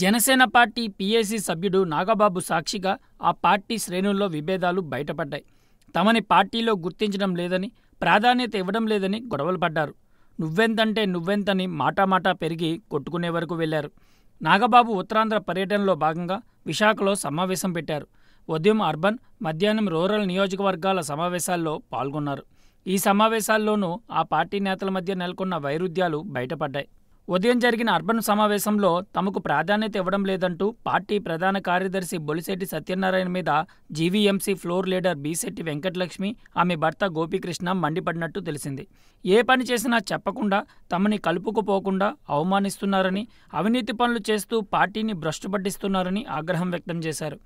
Janasena party PAC సభ్యుడు నాగబాబు సాక్షిగా ఆ పార్టీ శ్రేణుల్లో విభేదాలు బయటపడ్డాయి తమని పార్టీలో గుర్తించడం లేదని ప్రాధాన్యత ఇవ్వడం లేదని గొడవలు పడ్డారు నువ్వెంతంటే నువ్వెంతని మాటామాటా పెరిగి కొట్టుకునే వరకు వెళ్లారు నాగబాబు ఉత్తరాంధ్ర పర్యటనలో భాగంగా విశాఖలో సమావేశం పెట్టారు ఉదయం అర్బన్ మధ్యాహ్నం రూరల్ నియోజకవర్గాల సమావేశాల్లో పాల్గొన్నారు ఈ సమావేశాల్లోనూ ఆ పార్టీ నేతల మధ్య నెలకొన్న వైరుధ్యాలు బయటపడ్డాయి ఉదయం జరిగిన అర్బన్ సమావేశంలో తమకు ప్రాధాన్యత ఇవ్వడం లేదంటూ పార్టీ ప్రధాన కార్యదర్శి బొలిశెట్టి సత్యనారాయణ మీద GVMC floor leader Bisetti Venkatalakshmi ఆమె భర్త గోపీకృష్ణ మండిపడినట్టు తెలిసింది ఏ పని చేసినా చెప్పకుండా తమని కలుపుకుపోకుండా అవమానిస్తున్నారని అవినీతి పనులు చేస్తూ పార్టీని భ్రష్టుపట్టిస్తున్నారని ఆగ్రహం వ్యక్తం చేశారు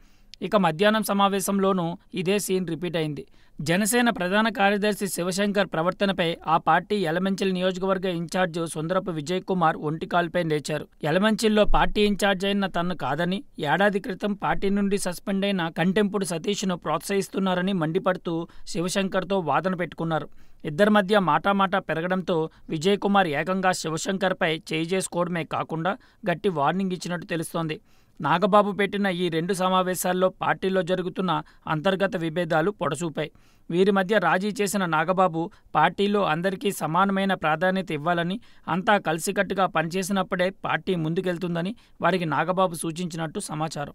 ఇక మధ్యాహ్నం సమావేశంలోనూ ఇదే సీన్ రిపీట్ అయింది జనసేన ప్రధాన కార్యదర్శి శివశంకర్ ప్రవర్తనపై ఆ పార్టీ ఎలమంచిల్ నియోజకవర్గ ఇన్ఛార్జ్ సుందరపు విజయ్ కుమార్ కాల్పై లేచారు ఎలమంచిల్లో పార్టీ ఇన్ఛార్జ్ అయిన తను కాదని ఏడాది క్రితం పార్టీ నుండి సస్పెండ్ అయిన కంటెంపుడు సతీష్ను ప్రోత్సహిస్తున్నారని మండిపడుతూ శివశంకర్తో వాదన పెట్టుకున్నారు ఇద్దరి మధ్య మాటామాటా పెరగడంతో విజయ్ కుమార్ ఏకంగా శివశంకర్పై చేయి చేసుకోవడమే కాకుండా గట్టి వార్నింగ్ ఇచ్చినట్టు తెలుస్తోంది నాగబాబు పెట్టిన ఈ రెండు సమావేశాల్లో పార్టీలో జరుగుతున్న అంతర్గత విభేదాలు పొడసూపాయి వీరి మధ్య రాజీ చేసిన నాగబాబు పార్టీలో అందరికీ సమానమైన ప్రాధాన్యత ఇవ్వాలని అంతా కలిసికట్టుగా పనిచేసినప్పుడే పార్టీ ముందుకెళ్తుందని వారికి నాగబాబు సూచించినట్టు సమాచారం